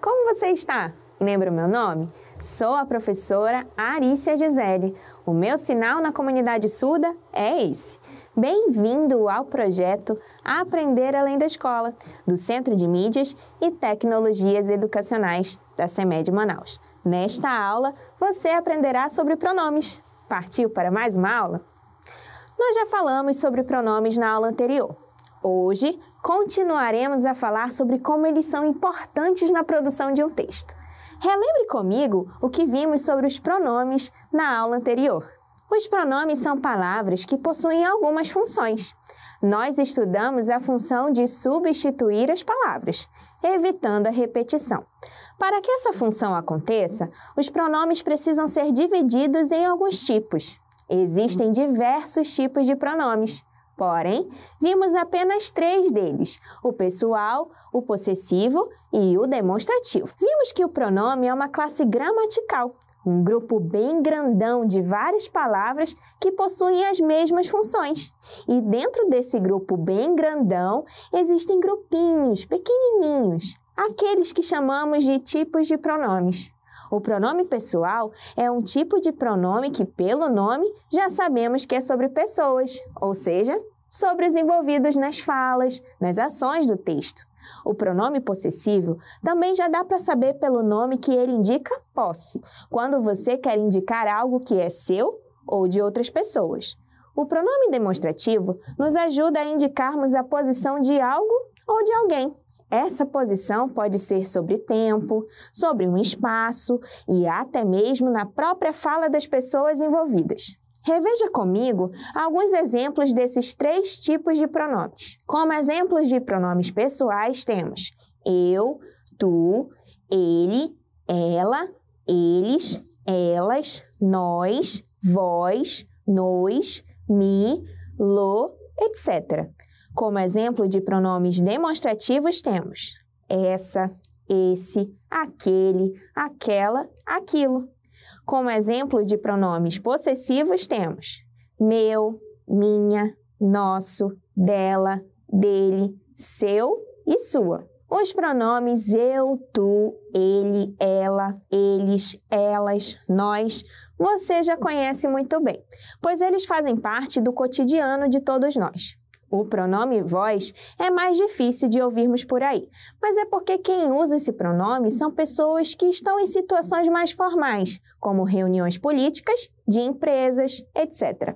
como você está? Lembra o meu nome? Sou a professora Arícia Gisele. O meu sinal na comunidade surda é esse. Bem-vindo ao projeto Aprender Além da Escola, do Centro de Mídias e Tecnologias Educacionais da CEMED Manaus. Nesta aula, você aprenderá sobre pronomes. Partiu para mais uma aula? Nós já falamos sobre pronomes na aula anterior. Hoje, continuaremos a falar sobre como eles são importantes na produção de um texto. Relembre comigo o que vimos sobre os pronomes na aula anterior. Os pronomes são palavras que possuem algumas funções. Nós estudamos a função de substituir as palavras, evitando a repetição. Para que essa função aconteça, os pronomes precisam ser divididos em alguns tipos. Existem diversos tipos de pronomes. Porém, vimos apenas três deles: o pessoal, o possessivo e o demonstrativo. Vimos que o pronome é uma classe gramatical, um grupo bem grandão de várias palavras que possuem as mesmas funções. E dentro desse grupo bem grandão existem grupinhos pequenininhos, aqueles que chamamos de tipos de pronomes. O pronome pessoal é um tipo de pronome que, pelo nome, já sabemos que é sobre pessoas, ou seja, sobre os envolvidos nas falas, nas ações do texto. O pronome possessivo também já dá para saber pelo nome que ele indica posse, quando você quer indicar algo que é seu ou de outras pessoas. O pronome demonstrativo nos ajuda a indicarmos a posição de algo ou de alguém. Essa posição pode ser sobre tempo, sobre um espaço e até mesmo na própria fala das pessoas envolvidas. Reveja comigo alguns exemplos desses três tipos de pronomes. Como exemplos de pronomes pessoais, temos eu, tu, ele, ela, eles, elas, nós, vós, nós, mi, lo, etc. Como exemplo de pronomes demonstrativos temos essa, esse, aquele, aquela, aquilo. Como exemplo de pronomes possessivos temos meu, minha, nosso, dela, dele, seu e sua. Os pronomes eu, tu, ele, ela, eles, elas, nós, você já conhece muito bem, pois eles fazem parte do cotidiano de todos nós o pronome voz é mais difícil de ouvirmos por aí, mas é porque quem usa esse pronome são pessoas que estão em situações mais formais, como reuniões políticas, de empresas, etc.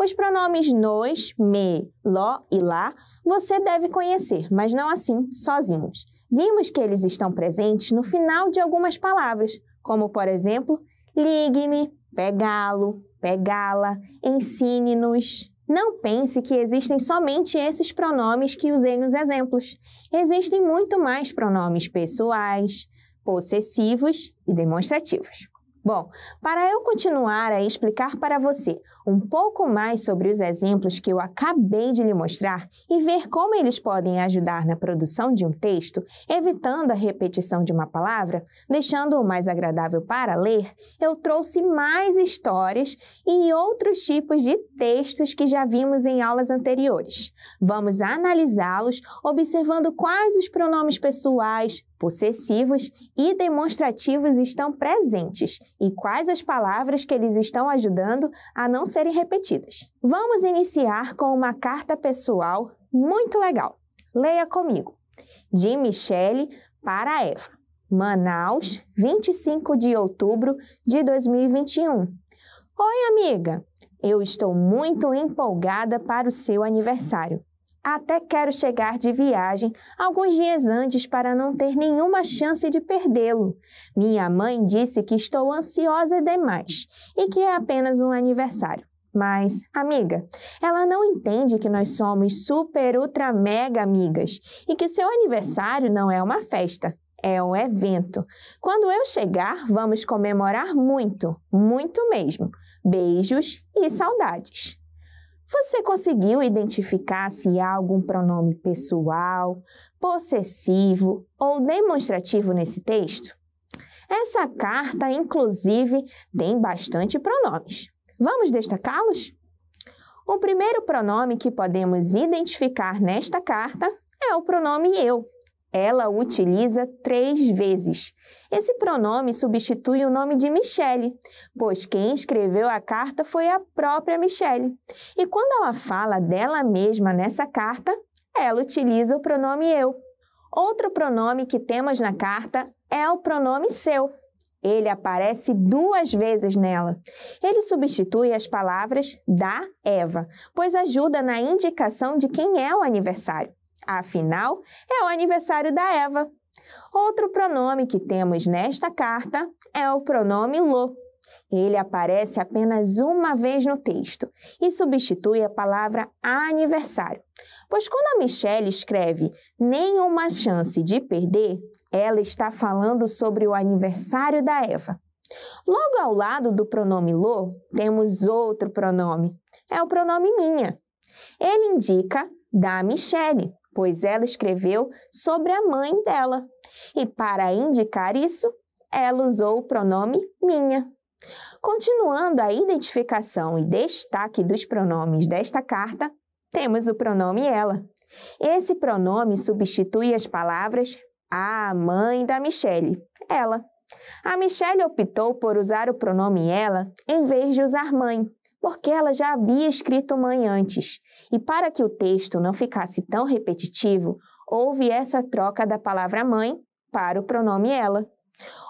Os pronomes nós, me, lo e lá você deve conhecer, mas não assim, sozinhos. Vimos que eles estão presentes no final de algumas palavras, como por exemplo, ligue-me, pegá-lo, pegá-la, ensine-nos, não pense que existem somente esses pronomes que usei nos exemplos. Existem muito mais pronomes pessoais, possessivos e demonstrativos. Bom, para eu continuar a explicar para você um pouco mais sobre os exemplos que eu acabei de lhe mostrar e ver como eles podem ajudar na produção de um texto, evitando a repetição de uma palavra, deixando-o mais agradável para ler, eu trouxe mais histórias e outros tipos de textos que já vimos em aulas anteriores. Vamos analisá-los observando quais os pronomes pessoais, possessivos e demonstrativos estão presentes e quais as palavras que eles estão ajudando a não serem repetidas. Vamos iniciar com uma carta pessoal muito legal. Leia comigo. De Michele para Eva. Manaus, 25 de outubro de 2021. Oi, amiga! Eu estou muito empolgada para o seu aniversário. Até quero chegar de viagem alguns dias antes para não ter nenhuma chance de perdê-lo. Minha mãe disse que estou ansiosa demais e que é apenas um aniversário. Mas, amiga, ela não entende que nós somos super, ultra, mega amigas e que seu aniversário não é uma festa, é um evento. Quando eu chegar, vamos comemorar muito, muito mesmo. Beijos e saudades. Você conseguiu identificar se há algum pronome pessoal, possessivo ou demonstrativo nesse texto? Essa carta, inclusive, tem bastante pronomes. Vamos destacá-los? O primeiro pronome que podemos identificar nesta carta é o pronome eu ela o utiliza três vezes. Esse pronome substitui o nome de Michele, pois quem escreveu a carta foi a própria Michele. E quando ela fala dela mesma nessa carta, ela utiliza o pronome eu. Outro pronome que temos na carta é o pronome seu. Ele aparece duas vezes nela. Ele substitui as palavras da Eva, pois ajuda na indicação de quem é o aniversário. Afinal, é o aniversário da Eva. Outro pronome que temos nesta carta é o pronome lo. Ele aparece apenas uma vez no texto e substitui a palavra aniversário. Pois quando a Michelle escreve nenhuma chance de perder, ela está falando sobre o aniversário da Eva. Logo ao lado do pronome lo, temos outro pronome. É o pronome minha. Ele indica da Michelle, pois ela escreveu sobre a mãe dela. E para indicar isso, ela usou o pronome minha. Continuando a identificação e destaque dos pronomes desta carta, temos o pronome ela. Esse pronome substitui as palavras a mãe da Michelle, ela. A Michelle optou por usar o pronome ela em vez de usar mãe, porque ela já havia escrito mãe antes. E para que o texto não ficasse tão repetitivo, houve essa troca da palavra mãe para o pronome ela.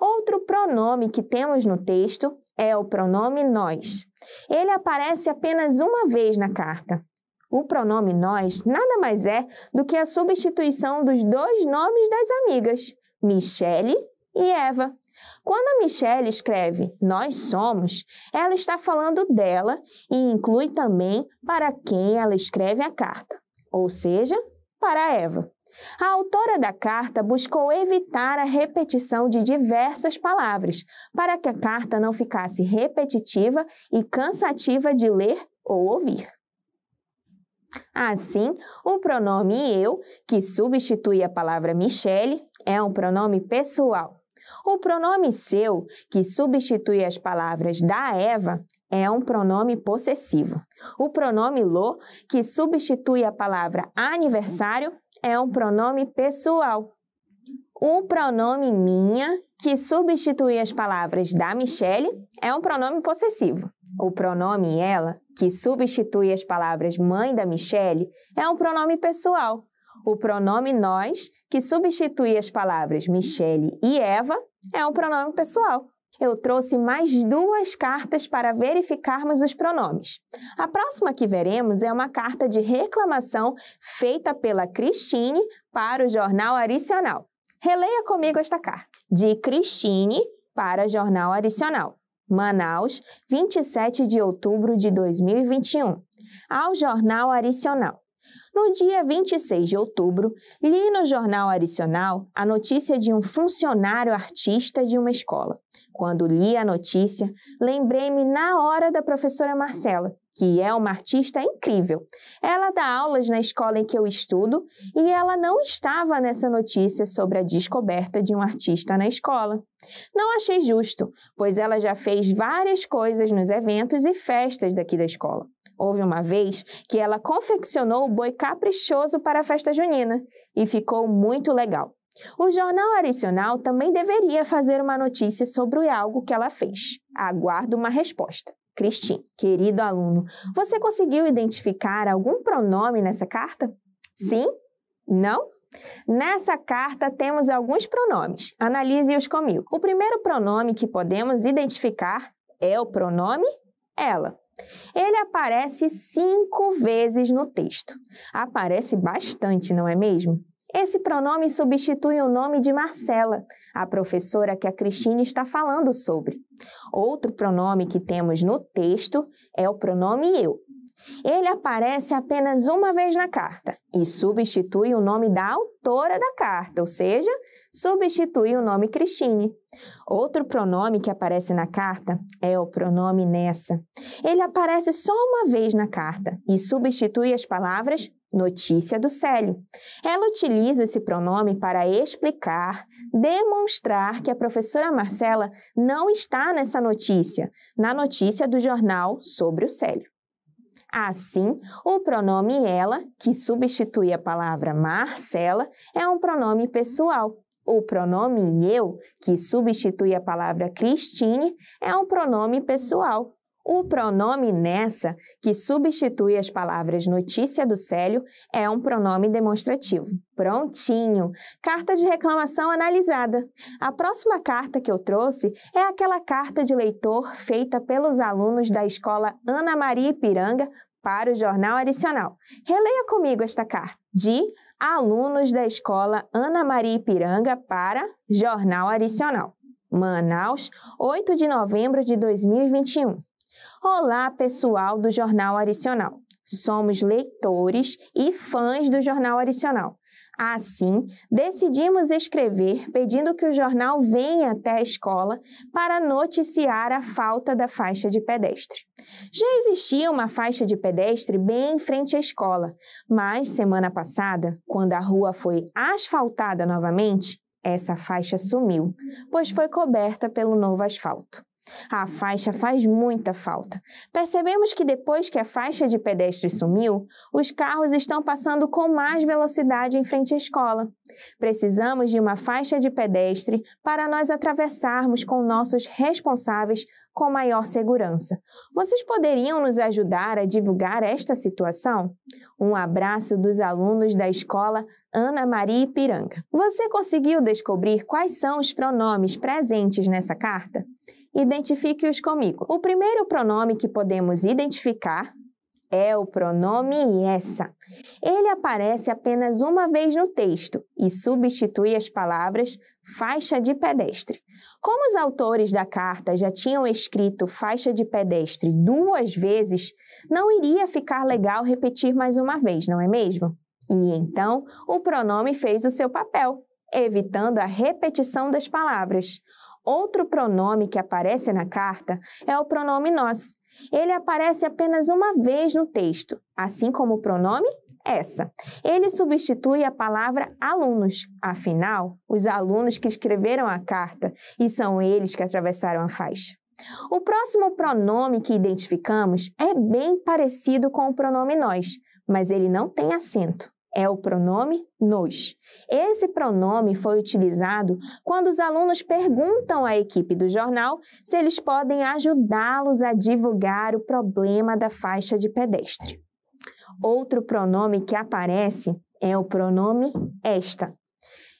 Outro pronome que temos no texto é o pronome nós. Ele aparece apenas uma vez na carta. O pronome nós nada mais é do que a substituição dos dois nomes das amigas, Michele e Eva. Quando a Michelle escreve Nós somos, ela está falando dela e inclui também para quem ela escreve a carta, ou seja, para Eva. A autora da carta buscou evitar a repetição de diversas palavras, para que a carta não ficasse repetitiva e cansativa de ler ou ouvir. Assim, o pronome eu, que substitui a palavra Michele, é um pronome pessoal, o pronome seu, que substitui as palavras da Eva, é um pronome possessivo. O pronome lo, que substitui a palavra aniversário, é um pronome pessoal. O pronome minha, que substitui as palavras da Michelle, é um pronome possessivo. O pronome ela, que substitui as palavras mãe da Michelle, é um pronome pessoal. O pronome nós, que substitui as palavras Michelle e Eva, é um pronome pessoal. Eu trouxe mais duas cartas para verificarmos os pronomes. A próxima que veremos é uma carta de reclamação feita pela Cristine para o jornal Aricional. Releia comigo esta carta. De Cristine para Jornal Aricional. Manaus, 27 de outubro de 2021. Ao Jornal Aricional. No dia 26 de outubro, li no jornal adicional a notícia de um funcionário artista de uma escola. Quando li a notícia, lembrei-me na hora da professora Marcela, que é uma artista incrível. Ela dá aulas na escola em que eu estudo e ela não estava nessa notícia sobre a descoberta de um artista na escola. Não achei justo, pois ela já fez várias coisas nos eventos e festas daqui da escola. Houve uma vez que ela confeccionou o boi caprichoso para a festa junina e ficou muito legal. O jornal adicional também deveria fazer uma notícia sobre algo que ela fez. Aguardo uma resposta. Cristin, querido aluno, você conseguiu identificar algum pronome nessa carta? Sim? Não? Nessa carta temos alguns pronomes. Analise-os comigo. O primeiro pronome que podemos identificar é o pronome ela. Ele aparece cinco vezes no texto. Aparece bastante, não é mesmo? Esse pronome substitui o nome de Marcela, a professora que a Cristina está falando sobre. Outro pronome que temos no texto é o pronome eu. Ele aparece apenas uma vez na carta e substitui o nome da autora da carta, ou seja, substitui o nome Cristine. Outro pronome que aparece na carta é o pronome nessa. Ele aparece só uma vez na carta e substitui as palavras notícia do Célio. Ela utiliza esse pronome para explicar, demonstrar que a professora Marcela não está nessa notícia, na notícia do jornal sobre o Célio. Assim, o pronome ela, que substitui a palavra Marcela, é um pronome pessoal o pronome eu, que substitui a palavra Christine, é um pronome pessoal. O pronome nessa, que substitui as palavras notícia do Célio, é um pronome demonstrativo. Prontinho! Carta de reclamação analisada. A próxima carta que eu trouxe é aquela carta de leitor feita pelos alunos da escola Ana Maria Ipiranga para o Jornal Adicional. Releia comigo esta carta de alunos da escola Ana Maria Ipiranga para Jornal Adicional. Manaus, 8 de novembro de 2021. Olá, pessoal do Jornal Adicional. Somos leitores e fãs do Jornal Adicional. Assim, decidimos escrever pedindo que o jornal venha até a escola para noticiar a falta da faixa de pedestre. Já existia uma faixa de pedestre bem em frente à escola, mas semana passada, quando a rua foi asfaltada novamente, essa faixa sumiu, pois foi coberta pelo novo asfalto. A faixa faz muita falta. Percebemos que depois que a faixa de pedestres sumiu, os carros estão passando com mais velocidade em frente à escola. Precisamos de uma faixa de pedestre para nós atravessarmos com nossos responsáveis com maior segurança. Vocês poderiam nos ajudar a divulgar esta situação? Um abraço dos alunos da escola Ana Maria Ipiranga. Você conseguiu descobrir quais são os pronomes presentes nessa carta? Identifique-os comigo. O primeiro pronome que podemos identificar é o pronome essa. Ele aparece apenas uma vez no texto e substitui as palavras faixa de pedestre. Como os autores da carta já tinham escrito faixa de pedestre duas vezes, não iria ficar legal repetir mais uma vez, não é mesmo? E então, o pronome fez o seu papel, evitando a repetição das palavras. Outro pronome que aparece na carta é o pronome nós. Ele aparece apenas uma vez no texto, assim como o pronome essa. Ele substitui a palavra alunos. Afinal, os alunos que escreveram a carta e são eles que atravessaram a faixa. O próximo pronome que identificamos é bem parecido com o pronome nós, mas ele não tem acento é o pronome nos. Esse pronome foi utilizado quando os alunos perguntam à equipe do jornal se eles podem ajudá-los a divulgar o problema da faixa de pedestre. Outro pronome que aparece é o pronome esta.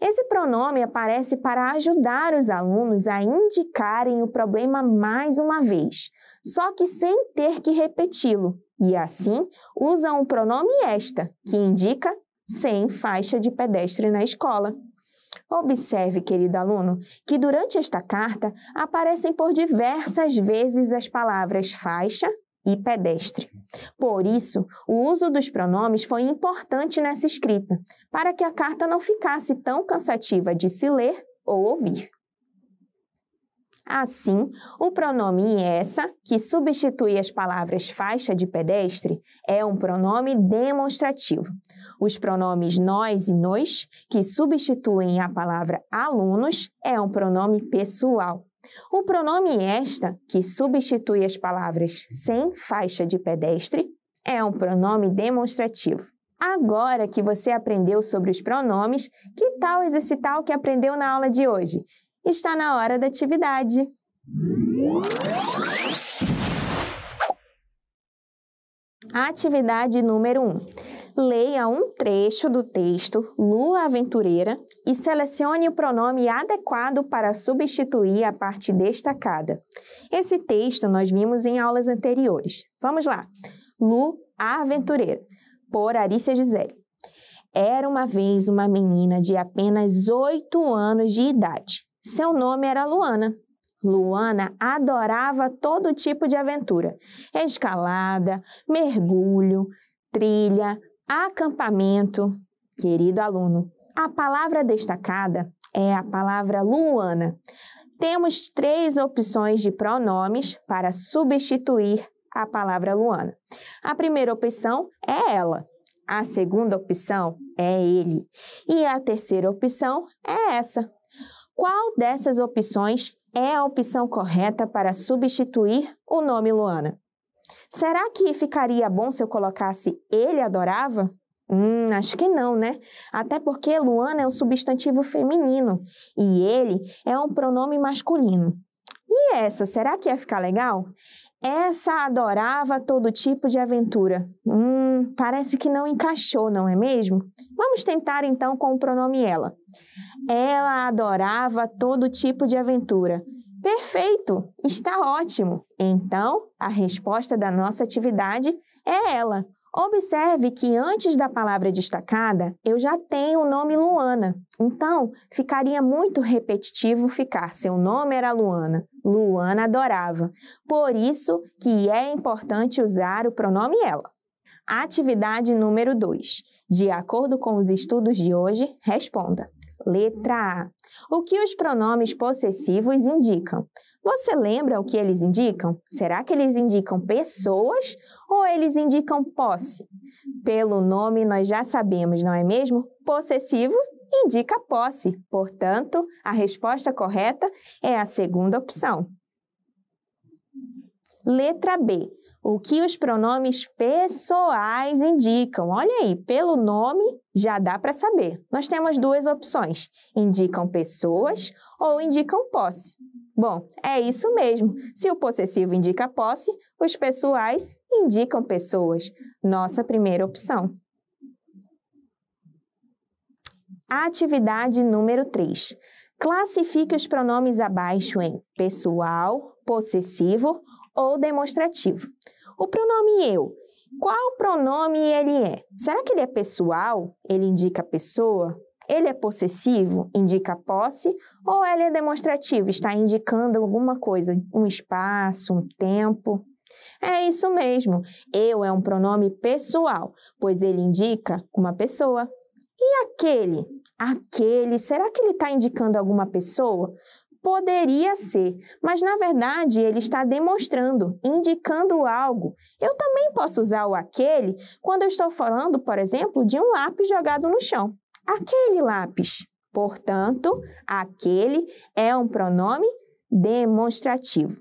Esse pronome aparece para ajudar os alunos a indicarem o problema mais uma vez, só que sem ter que repeti-lo, e assim usam o pronome esta, que indica sem faixa de pedestre na escola. Observe, querido aluno, que durante esta carta aparecem por diversas vezes as palavras faixa e pedestre. Por isso, o uso dos pronomes foi importante nessa escrita, para que a carta não ficasse tão cansativa de se ler ou ouvir. Assim, o pronome essa, que substitui as palavras faixa de pedestre, é um pronome demonstrativo. Os pronomes nós e nos, que substituem a palavra alunos, é um pronome pessoal. O pronome esta, que substitui as palavras sem faixa de pedestre, é um pronome demonstrativo. Agora que você aprendeu sobre os pronomes, que tal exercitar o que aprendeu na aula de hoje? está na hora da atividade. Atividade número 1. Um. Leia um trecho do texto Lua Aventureira e selecione o pronome adequado para substituir a parte destacada. Esse texto nós vimos em aulas anteriores. Vamos lá. Lu Aventureira, por Arícia Gisele. Era uma vez uma menina de apenas 8 anos de idade. Seu nome era Luana. Luana adorava todo tipo de aventura: escalada, mergulho, trilha, acampamento. Querido aluno, a palavra destacada é a palavra Luana. Temos três opções de pronomes para substituir a palavra Luana. A primeira opção é ela, a segunda opção é ele e a terceira opção é essa, qual dessas opções é a opção correta para substituir o nome Luana? Será que ficaria bom se eu colocasse ele adorava? Hum, acho que não, né? Até porque Luana é um substantivo feminino e ele é um pronome masculino. E essa, será que ia ficar legal? Essa adorava todo tipo de aventura. Hum, parece que não encaixou, não é mesmo? Vamos tentar então com o pronome ela. Ela adorava todo tipo de aventura. Perfeito! Está ótimo! Então, a resposta da nossa atividade é ela. Observe que antes da palavra destacada, eu já tenho o nome Luana. Então, ficaria muito repetitivo ficar seu nome era Luana. Luana adorava. Por isso que é importante usar o pronome ela. Atividade número 2. De acordo com os estudos de hoje, responda. Letra A. O que os pronomes possessivos indicam? Você lembra o que eles indicam? Será que eles indicam pessoas ou eles indicam posse? Pelo nome nós já sabemos, não é mesmo? Possessivo indica posse. Portanto, a resposta correta é a segunda opção. Letra B. O que os pronomes pessoais indicam? Olha aí, pelo nome já dá para saber. Nós temos duas opções: indicam pessoas ou indicam posse. Bom, é isso mesmo. Se o possessivo indica posse, os pessoais indicam pessoas, nossa primeira opção. Atividade número 3. Classifique os pronomes abaixo em pessoal, possessivo ou demonstrativo. O pronome eu. Qual pronome ele é? Será que ele é pessoal? Ele indica pessoa? Ele é possessivo? Indica posse? Ou ele é demonstrativo? Está indicando alguma coisa, um espaço, um tempo? É isso mesmo. Eu é um pronome pessoal, pois ele indica uma pessoa. E aquele? Aquele, será que ele está indicando alguma pessoa? Poderia ser, mas na verdade ele está demonstrando, indicando algo. Eu também posso usar o aquele quando eu estou falando, por exemplo, de um lápis jogado no chão. Aquele lápis. Portanto, aquele é um pronome demonstrativo.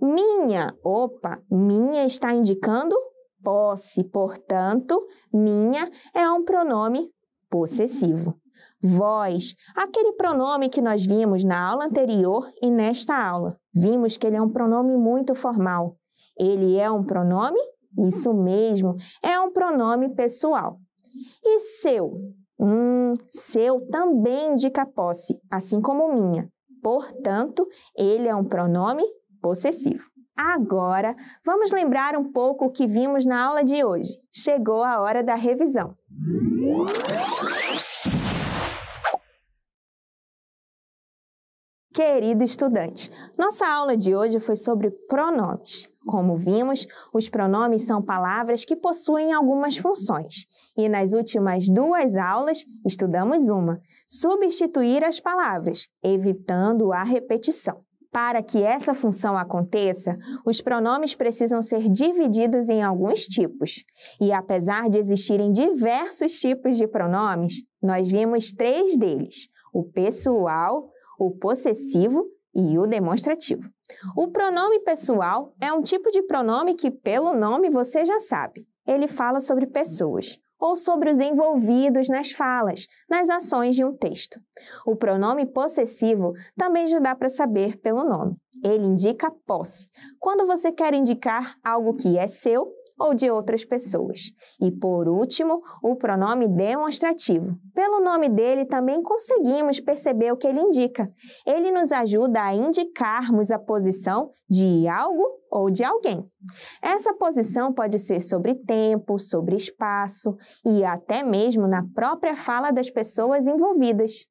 Minha, opa, minha está indicando posse, portanto, minha é um pronome possessivo. Vós, aquele pronome que nós vimos na aula anterior e nesta aula. Vimos que ele é um pronome muito formal. Ele é um pronome? Isso mesmo, é um pronome pessoal. E seu? Hum, seu também indica posse, assim como minha. Portanto, ele é um pronome possessivo. Agora, vamos lembrar um pouco o que vimos na aula de hoje. Chegou a hora da revisão. Querido estudante, nossa aula de hoje foi sobre pronomes. Como vimos, os pronomes são palavras que possuem algumas funções. E nas últimas duas aulas, estudamos uma: substituir as palavras, evitando a repetição. Para que essa função aconteça, os pronomes precisam ser divididos em alguns tipos. E apesar de existirem diversos tipos de pronomes, nós vimos três deles: o pessoal, o possessivo e o demonstrativo. O pronome pessoal é um tipo de pronome que, pelo nome, você já sabe. Ele fala sobre pessoas ou sobre os envolvidos nas falas, nas ações de um texto. O pronome possessivo também já dá para saber pelo nome. Ele indica posse. Quando você quer indicar algo que é seu ou de outras pessoas. E por último, o pronome demonstrativo. Pelo nome dele também conseguimos perceber o que ele indica. Ele nos ajuda a indicarmos a posição de algo ou de alguém. Essa posição pode ser sobre tempo, sobre espaço e até mesmo na própria fala das pessoas envolvidas.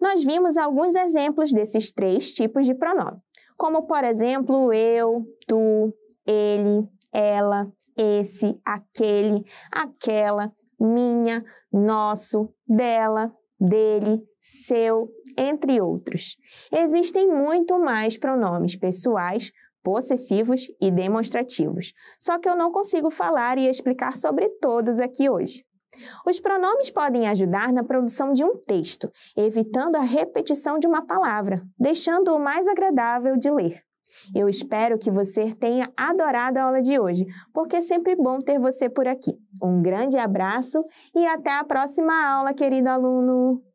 Nós vimos alguns exemplos desses três tipos de pronome, como por exemplo eu, tu, ele, ela, esse, aquele, aquela, minha, nosso, dela, dele, seu, entre outros. Existem muito mais pronomes pessoais, possessivos e demonstrativos, só que eu não consigo falar e explicar sobre todos aqui hoje. Os pronomes podem ajudar na produção de um texto, evitando a repetição de uma palavra, deixando-o mais agradável de ler. Eu espero que você tenha adorado a aula de hoje, porque é sempre bom ter você por aqui. Um grande abraço e até a próxima aula, querido aluno!